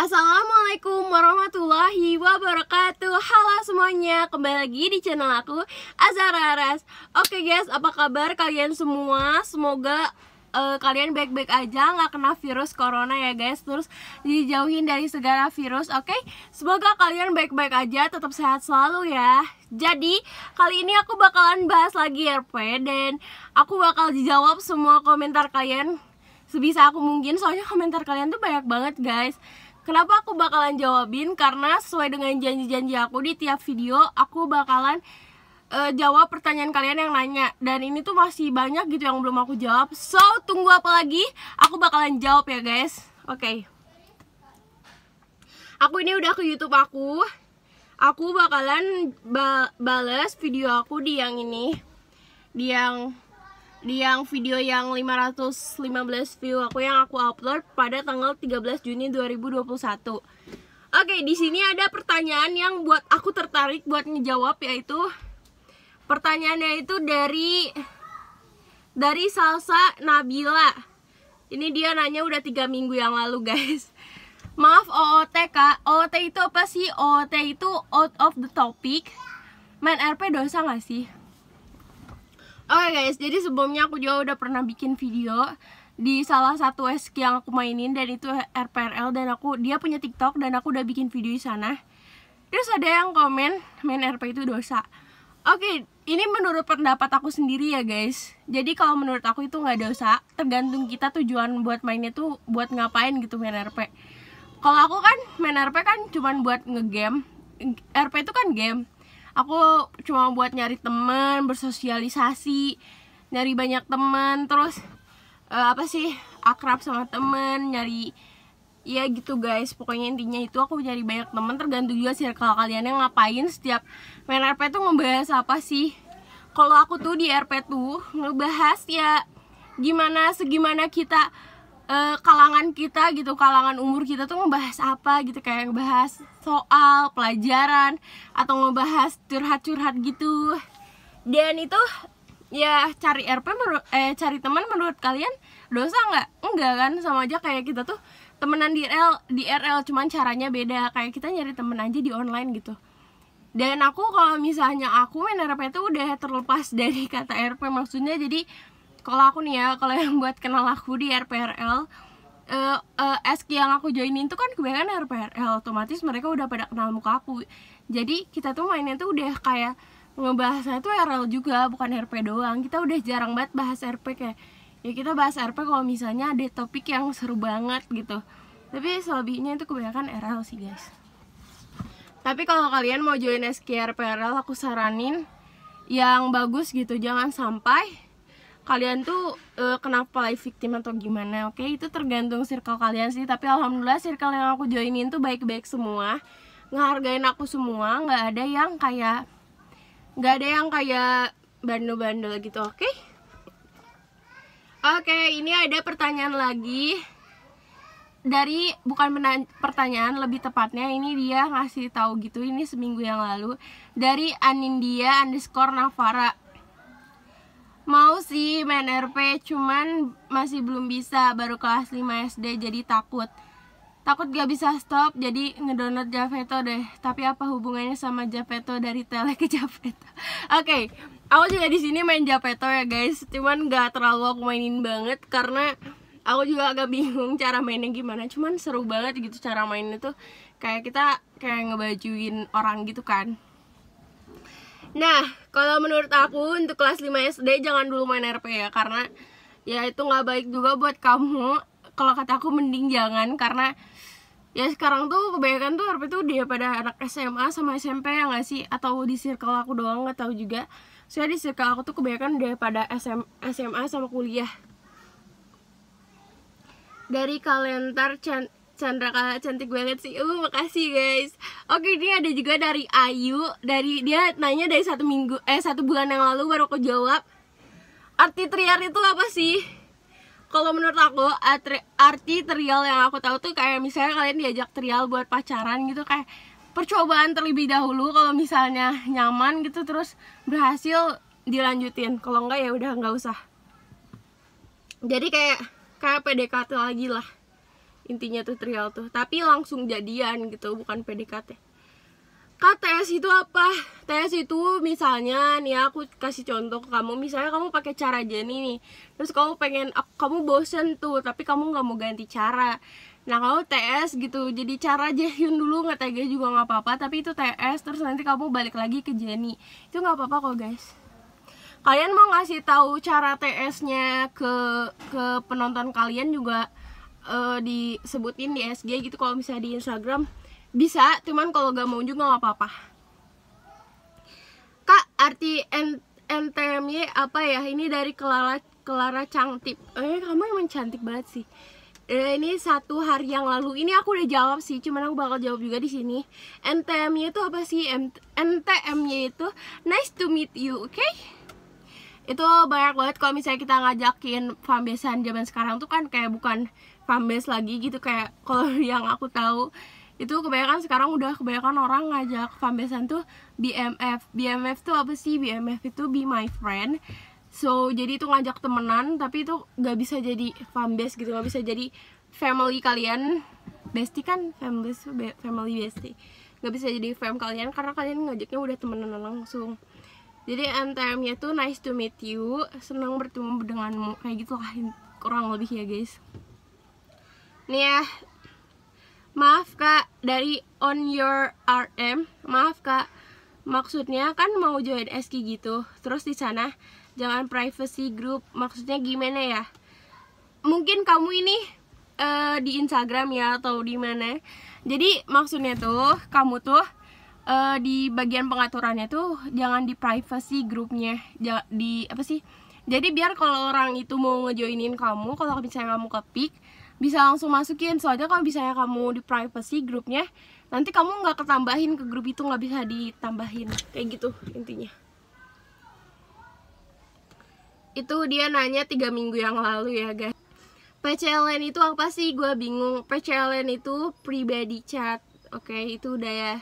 Assalamualaikum warahmatullahi wabarakatuh Halo semuanya, kembali lagi di channel aku Azara Aras Oke guys, apa kabar kalian semua? Semoga uh, kalian baik-baik aja Gak kena virus corona ya guys terus dijauhin dari segala virus oke okay? semoga kalian baik-baik aja tetap sehat selalu ya jadi kali ini aku bakalan bahas lagi RP ya, dan aku bakal dijawab semua komentar kalian sebisa aku mungkin soalnya komentar kalian tuh banyak banget guys Kenapa aku bakalan jawabin? Karena sesuai dengan janji-janji aku di tiap video, aku bakalan uh, jawab pertanyaan kalian yang nanya. Dan ini tuh masih banyak gitu yang belum aku jawab. So, tunggu apa lagi? Aku bakalan jawab ya, guys. Oke. Okay. Aku ini udah ke YouTube aku. Aku bakalan ba bales video aku di yang ini. Di yang di yang video yang 515 view aku yang aku upload pada tanggal 13 Juni 2021. Oke, di sini ada pertanyaan yang buat aku tertarik buat ngejawab yaitu pertanyaannya itu dari dari Salsa Nabila. Ini dia nanya udah tiga minggu yang lalu, guys. Maaf OOT kak, OOT itu apa sih? OOT itu out of the topic Main RP dosa gak sih? Oke okay guys, jadi sebelumnya aku juga udah pernah bikin video di salah satu esk yang aku mainin dan itu RPRL dan aku dia punya TikTok dan aku udah bikin video di sana. Terus ada yang komen main RP itu dosa. Oke, okay, ini menurut pendapat aku sendiri ya guys. Jadi kalau menurut aku itu nggak dosa, tergantung kita tujuan buat mainnya tuh buat ngapain gitu main RP. Kalau aku kan main RP kan cuman buat ngegame. RP itu kan game aku cuma buat nyari teman bersosialisasi nyari banyak teman terus uh, apa sih akrab sama teman, nyari ya gitu guys pokoknya intinya itu aku nyari banyak teman tergantung juga sih kalau kalian yang ngapain setiap main RP tuh ngebahas apa sih kalau aku tuh di RP tuh ngebahas ya gimana segimana kita uh, kalangan kita gitu kalangan umur kita tuh ngebahas apa gitu kayak ngebahas soal pelajaran atau ngebahas curhat-curhat gitu dan itu ya cari RP menurut eh cari teman menurut kalian dosa nggak enggak kan sama aja kayak kita tuh temenan di RL di RL cuman caranya beda kayak kita nyari temen aja di online gitu dan aku kalau misalnya aku main RP itu udah terlepas dari kata RP maksudnya jadi kalau aku nih ya kalau yang buat kenal aku di RPRL uh, uh, eh, esk eh, yang aku joinin tuh kan kebanyakan RPL otomatis mereka udah pada kenal muka aku jadi kita tuh mainnya tuh udah kayak ngebahasnya tuh RL juga bukan RP doang kita udah jarang banget bahas RP kayak ya kita bahas RP kalau misalnya ada topik yang seru banget gitu tapi selebihnya itu kebanyakan RL sih guys tapi kalau kalian mau join RPL aku saranin yang bagus gitu jangan sampai kalian tuh uh, kenapa life victim atau gimana oke okay? itu tergantung circle kalian sih tapi alhamdulillah circle yang aku joinin tuh baik-baik semua ngehargain aku semua nggak ada yang kayak nggak ada yang kayak bandel-bandel gitu oke okay? oke okay, ini ada pertanyaan lagi dari bukan pertanyaan lebih tepatnya ini dia ngasih tahu gitu ini seminggu yang lalu dari Anindia underscore Navara Mau sih main RP, cuman masih belum bisa, baru kelas 5 SD jadi takut. Takut gak bisa stop, jadi ngedownload Javeto deh. Tapi apa hubungannya sama Javeto dari tele ke Javeto? Oke, okay, aku juga di sini main Javeto ya guys, cuman gak terlalu aku mainin banget karena aku juga agak bingung cara mainnya gimana. Cuman seru banget gitu cara mainnya tuh kayak kita kayak ngebajuin orang gitu kan. Nah, kalau menurut aku untuk kelas 5 SD jangan dulu main RP ya karena ya itu nggak baik juga buat kamu kalau kata aku mending jangan karena ya sekarang tuh kebanyakan tuh RP tuh dia pada anak SMA sama SMP ya nggak sih atau di circle aku doang nggak tahu juga saya di circle aku tuh kebanyakan dia pada SM, SMA sama kuliah dari kalender Chandra kakak cantik banget sih uh makasih guys oke ini ada juga dari Ayu dari dia nanya dari satu minggu eh satu bulan yang lalu baru aku jawab arti triar itu apa sih kalau menurut aku arti trial yang aku tahu tuh kayak misalnya kalian diajak trial buat pacaran gitu kayak percobaan terlebih dahulu kalau misalnya nyaman gitu terus berhasil dilanjutin kalau enggak ya udah nggak usah jadi kayak kayak PDKT lagi lah intinya tuh trial tuh tapi langsung jadian gitu bukan PDKT Kak TS itu apa? TS itu misalnya nih aku kasih contoh ke kamu Misalnya kamu pakai cara Jenny nih Terus kamu pengen, kamu bosen tuh Tapi kamu nggak mau ganti cara Nah kalau TS gitu, jadi cara Jaehyun dulu nggak tega juga nggak apa-apa Tapi itu TS, terus nanti kamu balik lagi ke Jenny Itu nggak apa-apa kok guys Kalian mau ngasih tahu cara TS-nya ke, ke penonton kalian juga uh, disebutin di SG gitu kalau misalnya di Instagram bisa cuman kalau gak mau juga gak apa-apa kak arti N NTMY apa ya ini dari Clara Clara cantik eh kamu emang cantik banget sih eh, ini satu hari yang lalu ini aku udah jawab sih cuman aku bakal jawab juga di sini NTMY itu apa sih NTMY itu nice to meet you oke okay? itu banyak banget kalau misalnya kita ngajakin pambesan zaman sekarang tuh kan kayak bukan fanbase lagi gitu kayak kalau yang aku tahu itu kebanyakan sekarang udah kebanyakan orang ngajak fanbasean tuh BMF BMF tuh apa sih BMF itu be my friend so jadi itu ngajak temenan tapi itu nggak bisa jadi fanbase gitu nggak bisa jadi family kalian bestie kan family family bestie nggak bisa jadi fam kalian karena kalian ngajaknya udah temenan langsung jadi MTM-nya tuh nice to meet you senang bertemu denganmu kayak gitu lah kurang lebih ya guys Nih ya. Maaf kak, dari on your RM. Maaf kak, maksudnya kan mau join SK gitu. Terus di sana jangan privacy group. Maksudnya gimana ya? Mungkin kamu ini uh, di Instagram ya atau di mana. Jadi maksudnya tuh kamu tuh uh, di bagian pengaturannya tuh jangan di privacy grupnya. di apa sih? Jadi biar kalau orang itu mau ngejoinin kamu, kalau misalnya kamu kepik, bisa langsung masukin soalnya kalau misalnya kamu di privacy grupnya nanti kamu nggak ketambahin ke grup itu nggak bisa ditambahin kayak gitu intinya itu dia nanya tiga minggu yang lalu ya guys PCLN itu apa sih gue bingung PCLN itu pribadi chat oke itu udah ya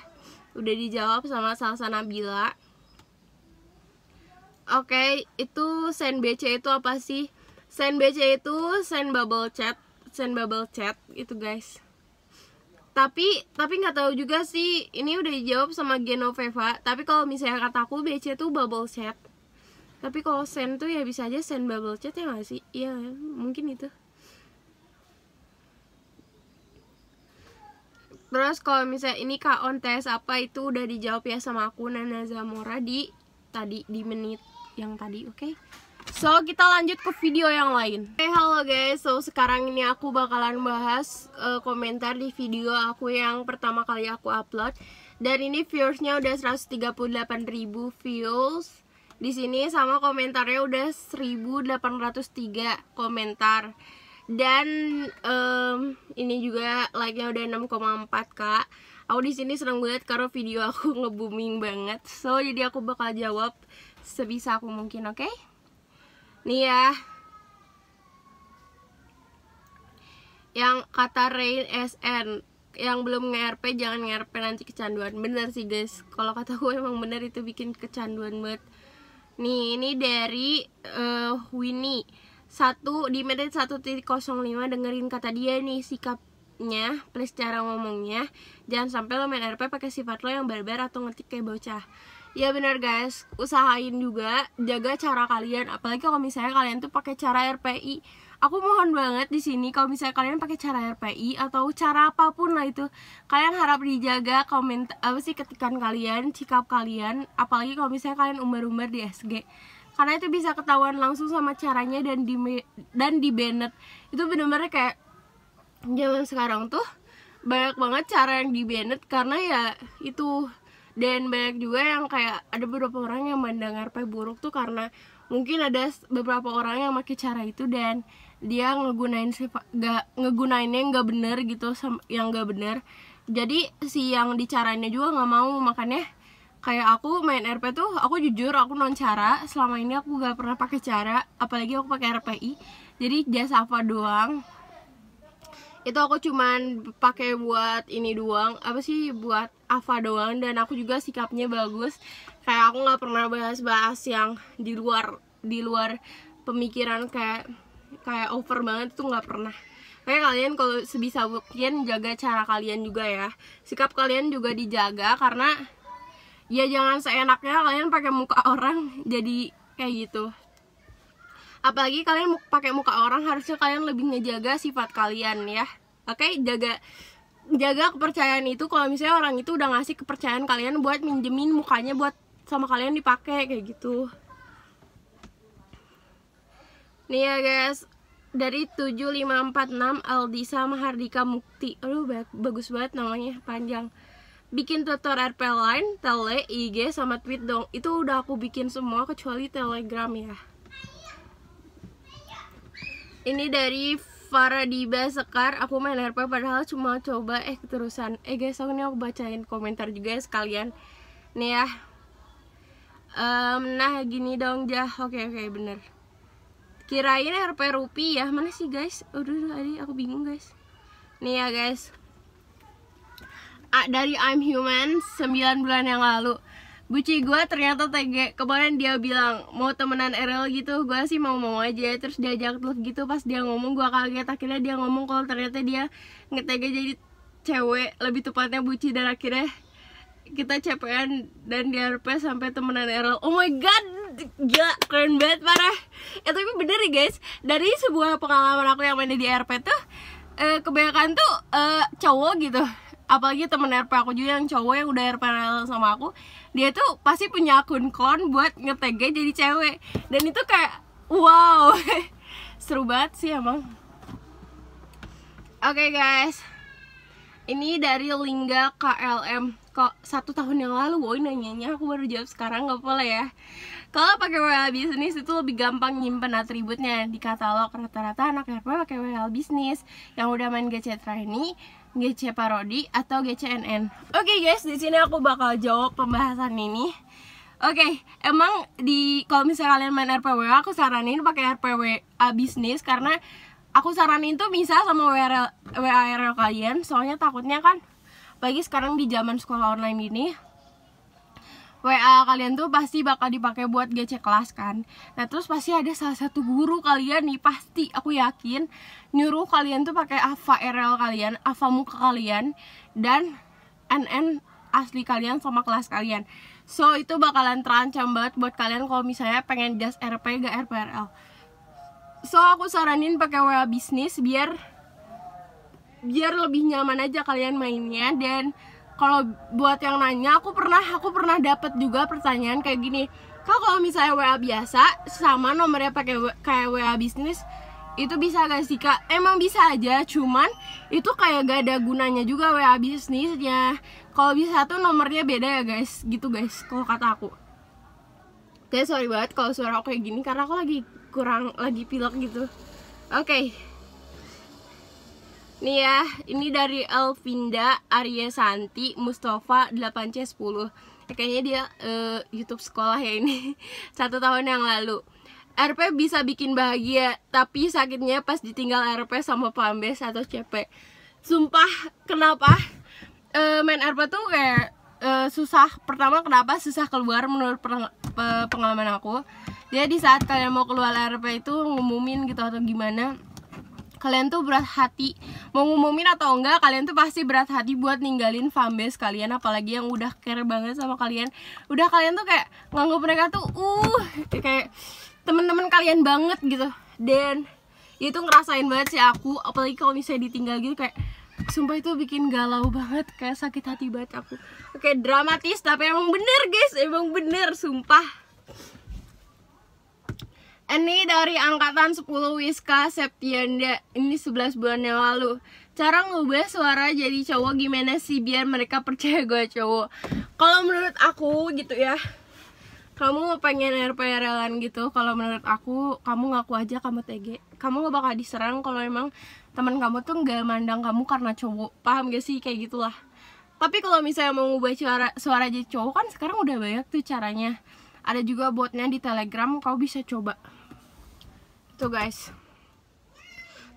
udah dijawab sama Salsa Nabila Oke, itu send BC itu apa sih? Send BC itu send bubble chat and bubble chat itu guys tapi tapi nggak tahu juga sih ini udah dijawab sama Genoveva tapi kalau misalnya kataku BC tuh bubble chat tapi kalau send tuh ya bisa aja send bubble chat ya nggak sih iya mungkin itu terus kalau misalnya ini kak on tes apa itu udah dijawab ya sama aku Nana Zamora di tadi di menit yang tadi oke okay? So, kita lanjut ke video yang lain Oke, hey, halo guys So, sekarang ini aku bakalan bahas uh, komentar di video aku yang pertama kali aku upload Dan ini viewersnya udah 138.000 views di sini sama komentarnya udah 1803 komentar dan um, ini juga like-nya udah 6,4 kak aku di sini seneng banget karena video aku nge booming banget so jadi aku bakal jawab sebisa aku mungkin oke okay? Nih ya. Yang kata Rain SN, yang belum nge jangan nge nanti kecanduan. Bener sih guys, kalau kata gue emang bener itu bikin kecanduan banget. Nih, ini dari uh, Winnie. Satu di menit 1.05 dengerin kata dia nih sikapnya nya plus cara ngomongnya jangan sampai lo main RP pakai sifat lo yang barbar atau ngetik kayak bocah ya benar guys usahain juga jaga cara kalian apalagi kalau misalnya kalian tuh pakai cara RPI aku mohon banget di sini kalau misalnya kalian pakai cara RPI atau cara apapun lah itu kalian harap dijaga komen apa sih ketikan kalian sikap kalian apalagi kalau misalnya kalian umbar-umbar di SG karena itu bisa ketahuan langsung sama caranya dan di dan di banner. itu bener benar kayak zaman sekarang tuh banyak banget cara yang di banner karena ya itu dan banyak juga yang kayak ada beberapa orang yang mendengar RP buruk tuh karena mungkin ada beberapa orang yang pakai cara itu dan dia ngegunain sifat gak ngegunainnya nggak bener gitu yang nggak bener jadi si yang dicaranya juga nggak mau makannya kayak aku main RP tuh aku jujur aku non cara selama ini aku gak pernah pakai cara apalagi aku pakai RPI jadi jasa apa doang itu aku cuman pakai buat ini doang apa sih buat Ava doang dan aku juga sikapnya bagus kayak aku nggak pernah bahas-bahas yang di luar di luar pemikiran kayak kayak over banget tuh nggak pernah kayak kalian kalau sebisa mungkin jaga cara kalian juga ya Sikap kalian juga dijaga karena Ya jangan seenaknya kalian pakai muka orang jadi kayak gitu apalagi kalian pakai muka orang harusnya kalian lebih ngejaga sifat kalian ya oke okay? jaga jaga kepercayaan itu kalau misalnya orang itu udah ngasih kepercayaan kalian buat minjemin mukanya buat sama kalian dipakai kayak gitu nih ya guys dari 7546 Aldisa Mahardika Mukti Aduh bagus banget namanya panjang Bikin tutor RP Line, Tele, IG, sama tweet dong Itu udah aku bikin semua kecuali Telegram ya ini dari Faradiba Sekar aku main RP padahal cuma coba eh keterusan eh guys aku ini aku bacain komentar juga ya sekalian nih ya um, nah gini dong jah oke oke bener kirain RP rupiah ya? mana sih guys udah tadi aku bingung guys nih ya guys dari I'm Human 9 bulan yang lalu buci gue ternyata tega kemarin dia bilang mau temenan RL gitu gue sih mau mau aja terus diajak tuh gitu pas dia ngomong gue kaget akhirnya dia ngomong kalau ternyata dia nge jadi cewek lebih tepatnya buci dan akhirnya kita CPN dan di RP sampai temenan Errol oh my god gila keren banget parah Ya tapi bener ya guys dari sebuah pengalaman aku yang main di RP tuh eh, kebanyakan tuh eh, cowok gitu apalagi temen RP aku juga yang cowok yang udah RP sama aku dia tuh pasti punya akun kon buat ngetege jadi cewek dan itu kayak wow seru banget sih emang oke okay, guys ini dari Lingga KLM kok satu tahun yang lalu woi nanyanya aku baru jawab sekarang nggak boleh ya kalau pakai WA bisnis itu lebih gampang nyimpen atributnya di katalog rata-rata anak RP pakai WA bisnis yang udah main GC ini GC Parodi atau GCNN oke okay guys di sini aku bakal jawab pembahasan ini Oke, okay, emang di kalau misalnya kalian main rpw aku saranin pakai A bisnis karena aku saranin tuh bisa sama WRL, WARL kalian, soalnya takutnya kan bagi sekarang di zaman sekolah online ini WA kalian tuh pasti bakal dipakai buat GC kelas kan Nah terus pasti ada salah satu guru kalian nih Pasti aku yakin Nyuruh kalian tuh pakai AVA RL kalian AVA muka kalian Dan NN asli kalian sama kelas kalian So itu bakalan terancam banget buat kalian kalau misalnya pengen jas RP gak RPRL So aku saranin pakai WA bisnis biar biar lebih nyaman aja kalian mainnya dan kalau buat yang nanya aku pernah aku pernah dapat juga pertanyaan kayak gini kalau kalau misalnya WA biasa sama nomornya pakai kayak WA bisnis itu bisa gak sih kak? Emang bisa aja, cuman itu kayak gak ada gunanya juga WA bisnisnya Kalau bisa tuh nomornya beda ya guys, gitu guys, kalau kata aku okay, sorry banget kalau suara aku kayak gini karena aku lagi kurang, lagi pilek gitu Oke, okay. Nih ya, ini dari Elvinda Arya Santi Mustafa 8C10. Ya, kayaknya dia uh, YouTube sekolah ya ini. Satu tahun yang lalu. RP bisa bikin bahagia, tapi sakitnya pas ditinggal RP sama Pambes atau CP. Sumpah, kenapa uh, main RP tuh kayak uh, susah. Pertama kenapa susah keluar menurut pengalaman aku. Jadi saat kalian mau keluar RP itu ngumumin gitu atau gimana kalian tuh berat hati mau ngumumin atau enggak kalian tuh pasti berat hati buat ninggalin fanbase kalian apalagi yang udah care banget sama kalian udah kalian tuh kayak nganggup mereka tuh uh kayak temen-temen kalian banget gitu dan ya itu ngerasain banget sih aku apalagi kalau misalnya ditinggal gitu kayak sumpah itu bikin galau banget kayak sakit hati banget aku oke dramatis tapi emang bener guys emang bener sumpah ini dari angkatan 10 Wiska Septianda Ini 11 bulan yang lalu Cara ngubah suara jadi cowok gimana sih Biar mereka percaya gue cowok Kalau menurut aku gitu ya kamu pengen RPRLan gitu kalau menurut aku kamu ngaku aja kamu TG kamu gak bakal diserang kalau emang teman kamu tuh gak mandang kamu karena cowok paham gak sih kayak gitulah tapi kalau misalnya mau ngubah suara suara jadi cowok kan sekarang udah banyak tuh caranya ada juga botnya di telegram kau bisa coba tuh guys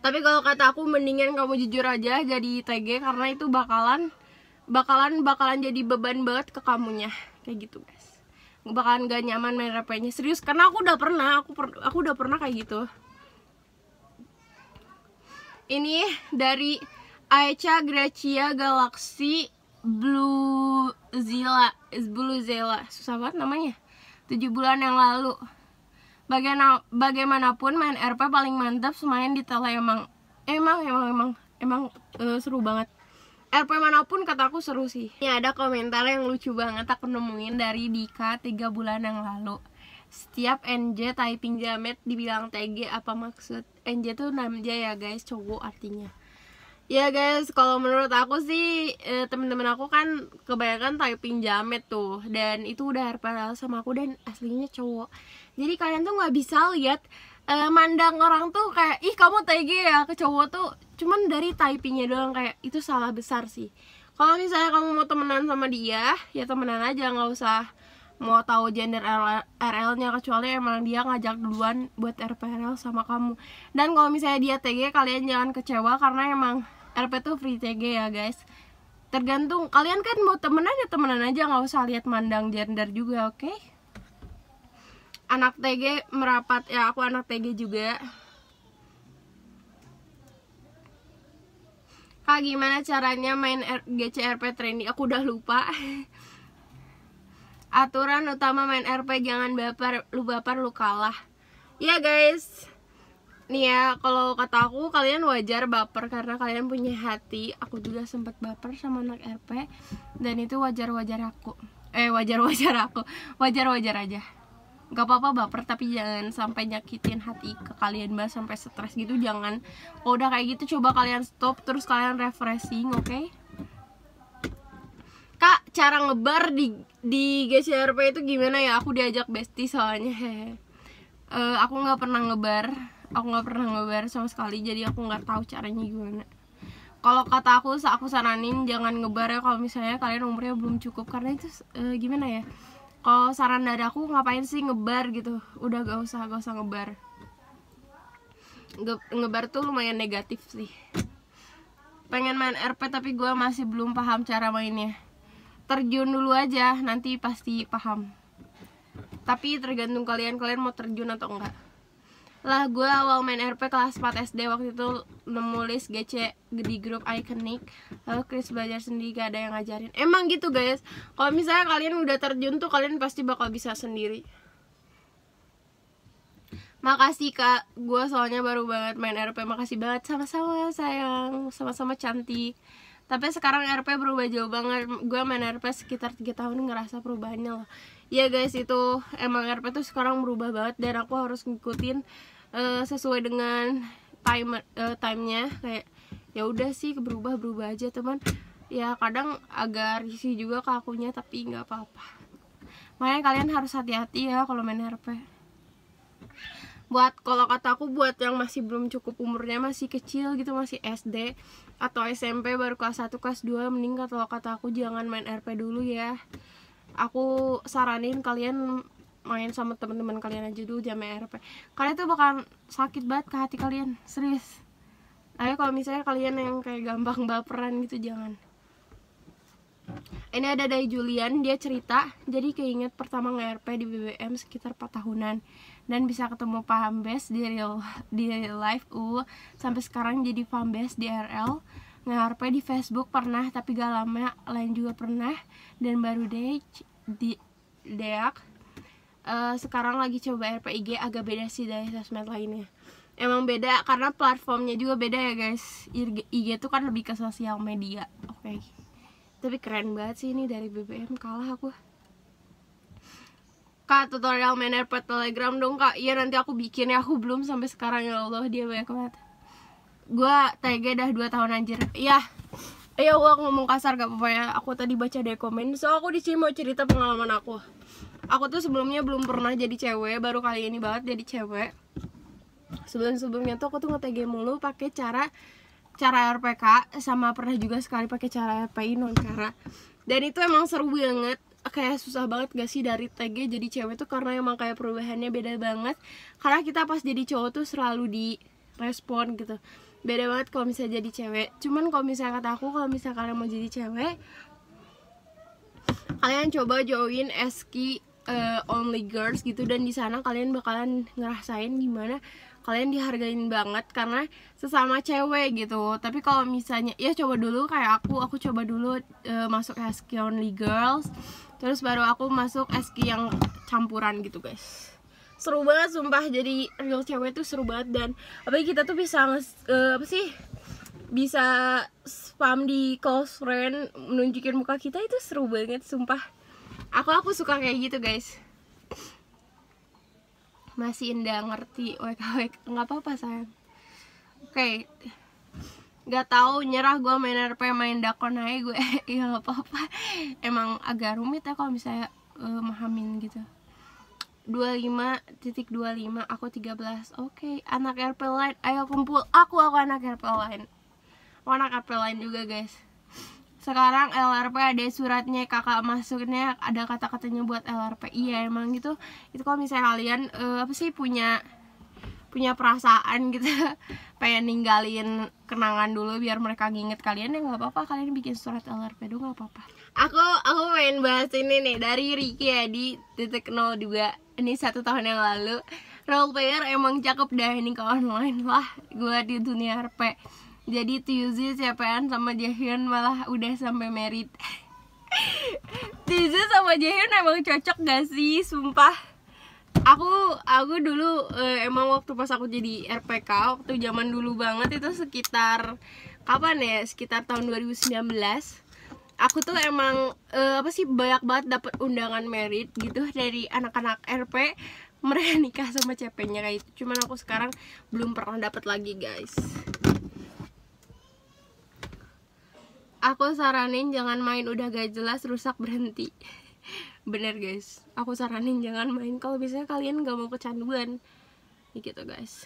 tapi kalau kata aku mendingan kamu jujur aja jadi TG karena itu bakalan bakalan bakalan jadi beban banget ke kamunya kayak gitu guys bakalan gak nyaman main rapenya serius karena aku udah pernah aku per, aku udah pernah kayak gitu ini dari Aicha Gracia Galaxy Blue Zilla Blue Zilla susah banget namanya 7 bulan yang lalu Bagaimana, bagaimanapun main RP paling mantap semain di tele emang emang emang emang emang uh, seru banget. RP manapun kataku seru sih. Ini ada komentar yang lucu banget aku nemuin dari Dika 3 bulan yang lalu. Setiap NJ typing jamet dibilang TG apa maksud? NJ tuh namja ya guys, cowok artinya. Ya guys, kalau menurut aku sih eh, temen-temen aku kan kebanyakan typing jamet tuh dan itu udah RP sama aku dan aslinya cowok jadi kalian tuh nggak bisa lihat uh, mandang orang tuh kayak ih kamu TG ya ke cowok tuh cuman dari typingnya doang kayak itu salah besar sih kalau misalnya kamu mau temenan sama dia ya temenan aja nggak usah mau tahu gender RL-nya kecuali emang dia ngajak duluan buat RPRL sama kamu dan kalau misalnya dia TG kalian jangan kecewa karena emang RP tuh free TG ya guys tergantung kalian kan mau temenan aja ya temenan aja nggak usah lihat mandang gender juga oke okay? anak TG merapat ya aku anak TG juga Kak gimana caranya main R GCRP trendy aku udah lupa aturan utama main RP jangan baper lu baper lu kalah ya guys nih ya kalau kata aku kalian wajar baper karena kalian punya hati aku juga sempat baper sama anak RP dan itu wajar wajar aku eh wajar wajar aku wajar wajar aja nggak apa-apa baper tapi jangan sampai nyakitin hati ke kalian mbak sampai stres gitu jangan kalau udah kayak gitu coba kalian stop terus kalian refreshing oke okay? kak cara ngebar di di GCRP itu gimana ya aku diajak Besti soalnya uh, aku nggak pernah ngebar aku nggak pernah ngebar sama sekali jadi aku nggak tahu caranya gimana kalau kata aku aku saranin jangan ngebar ya kalau misalnya kalian umurnya belum cukup karena itu uh, gimana ya kalau saran dari aku ngapain sih ngebar gitu udah gak usah gak usah ngebar Nge ngebar tuh lumayan negatif sih pengen main RP tapi gue masih belum paham cara mainnya terjun dulu aja nanti pasti paham tapi tergantung kalian kalian mau terjun atau enggak lah gue awal main RP kelas 4 SD waktu itu nemulis GC di grup Iconic lalu Chris belajar sendiri gak ada yang ngajarin emang gitu guys kalau misalnya kalian udah terjun tuh kalian pasti bakal bisa sendiri makasih kak gue soalnya baru banget main RP makasih banget sama-sama sayang sama-sama cantik tapi sekarang RP berubah jauh banget gue main RP sekitar 3 tahun ngerasa perubahannya loh ya guys itu emang RP tuh sekarang berubah banget dan aku harus ngikutin uh, sesuai dengan time uh, timenya kayak ya udah sih berubah berubah aja teman ya kadang agak risih juga ke akunya tapi nggak apa-apa makanya kalian harus hati-hati ya kalau main RP buat kalau kataku buat yang masih belum cukup umurnya masih kecil gitu masih SD atau SMP baru kelas 1 kelas 2 mending kalau kataku jangan main RP dulu ya aku saranin kalian main sama teman-teman kalian aja dulu jam RP kalian tuh bakal sakit banget ke hati kalian serius ayo kalau misalnya kalian yang kayak gampang baperan gitu jangan ini ada dari Julian, dia cerita, jadi keinget pertama nge-RP di BBM sekitar 4 tahunan dan bisa ketemu best di real di real life uh sampai sekarang jadi best di RL nge-RP di Facebook pernah tapi gak lama lain juga pernah dan baru deh di deak uh, sekarang lagi coba RPIG agak beda sih dari sosmed lainnya emang beda karena platformnya juga beda ya guys IG, IG tuh kan lebih ke sosial media oke okay. tapi keren banget sih ini dari BBM kalah aku kak tutorial main RP Telegram dong kak iya nanti aku bikin ya aku belum sampai sekarang ya Allah dia banyak banget gua TG dah 2 tahun anjir iya ayo iya, gua ngomong kasar gak apa-apa ya aku tadi baca dari komen so aku di sini mau cerita pengalaman aku aku tuh sebelumnya belum pernah jadi cewek baru kali ini banget jadi cewek sebelum sebelumnya tuh aku tuh nge-TG mulu pakai cara cara RPK sama pernah juga sekali pakai cara RPI non cara dan itu emang seru banget kayak susah banget gak sih dari TG jadi cewek tuh karena emang kayak perubahannya beda banget karena kita pas jadi cowok tuh selalu di respon gitu beda banget kalau misalnya jadi cewek cuman kalau misalnya kata aku kalau misalnya kalian mau jadi cewek kalian coba join eski uh, only girls gitu dan di sana kalian bakalan ngerasain gimana kalian dihargain banget karena sesama cewek gitu tapi kalau misalnya ya coba dulu kayak aku aku coba dulu uh, masuk SK only girls terus baru aku masuk SK yang campuran gitu guys seru banget sumpah jadi real cewek tuh seru banget dan apa kita tuh bisa uh, apa sih bisa spam di close friend menunjukin muka kita itu seru banget sumpah aku aku suka kayak gitu guys masih indah ngerti wake nggak apa-apa sayang oke okay. nggak tahu nyerah gue main RP main dakon aja gue ya nggak apa-apa emang agak rumit ya kalau misalnya uh, eh, mahamin gitu 25.25 25, aku 13 oke okay. anak RP lain ayo kumpul aku aku anak RP lain anak RP lain juga guys sekarang LRP ada suratnya kakak masuknya ada kata-katanya buat LRP iya emang gitu itu kalau misalnya kalian uh, apa sih punya punya perasaan gitu pengen ninggalin kenangan dulu biar mereka nginget kalian ya nggak apa-apa kalian bikin surat LRP dulu nggak apa-apa aku aku pengen bahas ini nih dari Ricky ya di titik juga ini satu tahun yang lalu role player emang cakep dah ini ke online lah gue di dunia RP jadi Tuzi CPN sama Jaehyun malah udah sampai merit Tuzi sama Jaehyun emang cocok gak sih sumpah aku aku dulu eh, emang waktu pas aku jadi RPK waktu zaman dulu banget itu sekitar kapan ya sekitar tahun 2019 aku tuh emang uh, apa sih banyak banget dapat undangan merit gitu dari anak-anak RP mereka nikah sama CP-nya kayak itu. Cuman aku sekarang belum pernah dapat lagi, guys. aku saranin jangan main udah gak jelas rusak berhenti bener guys aku saranin jangan main kalau biasanya kalian gak mau kecanduan ya gitu guys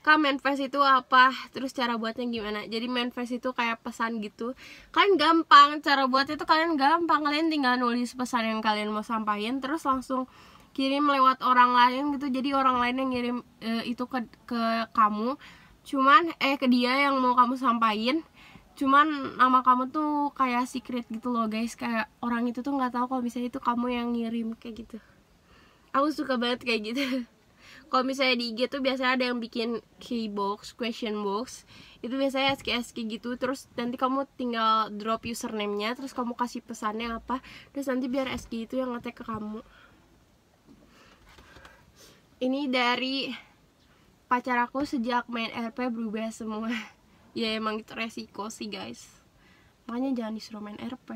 Kak manifest itu apa? Terus cara buatnya gimana? Jadi manifest itu kayak pesan gitu Kalian gampang, cara buatnya itu kalian gampang Kalian tinggal nulis pesan yang kalian mau sampaikan Terus langsung kirim lewat orang lain gitu Jadi orang lain yang ngirim e, itu ke, ke kamu Cuman, eh ke dia yang mau kamu sampaikan cuman nama kamu tuh kayak secret gitu loh guys kayak orang itu tuh nggak tahu kalau misalnya itu kamu yang ngirim kayak gitu aku suka banget kayak gitu kalau misalnya di IG tuh biasanya ada yang bikin key box question box itu biasanya SKSK gitu terus nanti kamu tinggal drop username-nya terus kamu kasih pesannya apa terus nanti biar SK itu yang ngetek ke kamu ini dari pacar aku sejak main RP berubah semua ya emang itu resiko sih guys makanya jangan disuruh main RP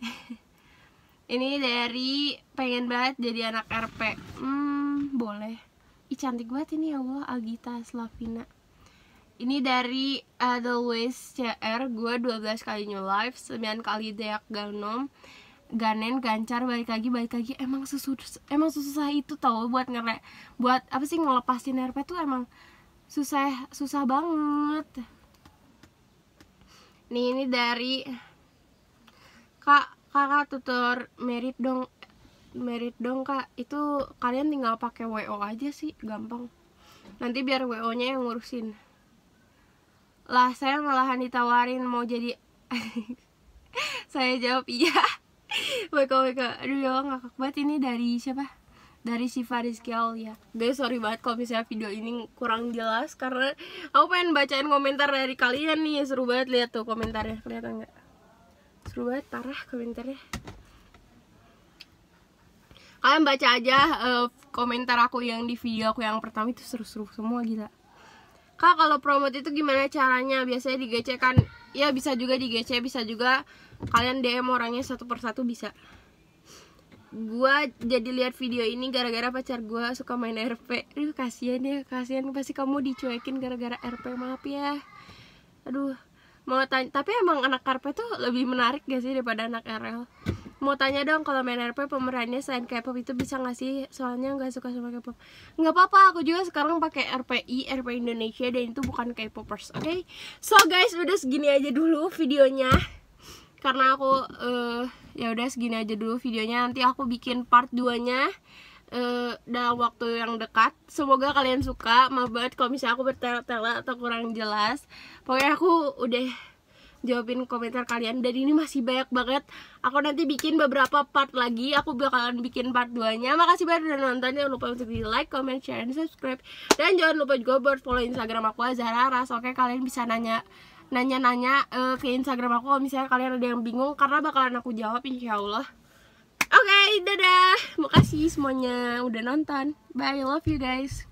ini dari pengen banget jadi anak RP hmm boleh Ih cantik banget ini ya Allah Agita Slavina ini dari Adelwis CR gue 12 kali new life 9 kali Deak Ganom Ganen Gancar balik lagi balik lagi emang susu emang susah itu tau buat ngere buat apa sih ngelepasin RP tuh emang susah susah banget nih ini dari kak kakak tutor merit dong merit dong kak itu kalian tinggal pakai wo aja sih gampang nanti biar wo nya yang ngurusin lah saya malahan ditawarin mau jadi saya jawab iya weko wo. aduh ya ngakak banget ini dari siapa dari Siva Rizky Aulia guys sorry banget kalau misalnya video ini kurang jelas karena aku pengen bacain komentar dari kalian nih seru banget lihat tuh komentarnya kelihatan nggak seru banget parah komentarnya kalian baca aja uh, komentar aku yang di video aku yang pertama itu seru-seru semua gitu. kak kalau promote itu gimana caranya biasanya GC kan ya bisa juga GC, bisa juga kalian DM orangnya satu persatu bisa gue jadi lihat video ini gara-gara pacar gue suka main RP aduh kasihan ya kasihan pasti kamu dicuekin gara-gara RP maaf ya aduh mau tanya tapi emang anak RP tuh lebih menarik gak sih daripada anak RL mau tanya dong kalau main RP pemerannya selain K-pop itu bisa gak sih soalnya gak suka sama K-pop nggak apa-apa aku juga sekarang pakai RPI RP Indonesia dan itu bukan K-popers oke okay? so guys udah segini aja dulu videonya karena aku uh, ya udah segini aja dulu videonya nanti aku bikin part 2 nya uh, eh, dalam waktu yang dekat semoga kalian suka maaf banget kalau misalnya aku bertele-tele atau kurang jelas pokoknya aku udah jawabin komentar kalian dan ini masih banyak banget aku nanti bikin beberapa part lagi aku bakalan bikin part 2 nya makasih banyak udah nonton jangan lupa untuk di like, comment, share, dan subscribe dan jangan lupa juga buat follow instagram aku Ras oke kalian bisa nanya nanya-nanya uh, ke Instagram aku kalau misalnya kalian ada yang bingung karena bakalan aku jawab insya Allah. Oke, okay, dadah. Makasih semuanya udah nonton. Bye, love you guys.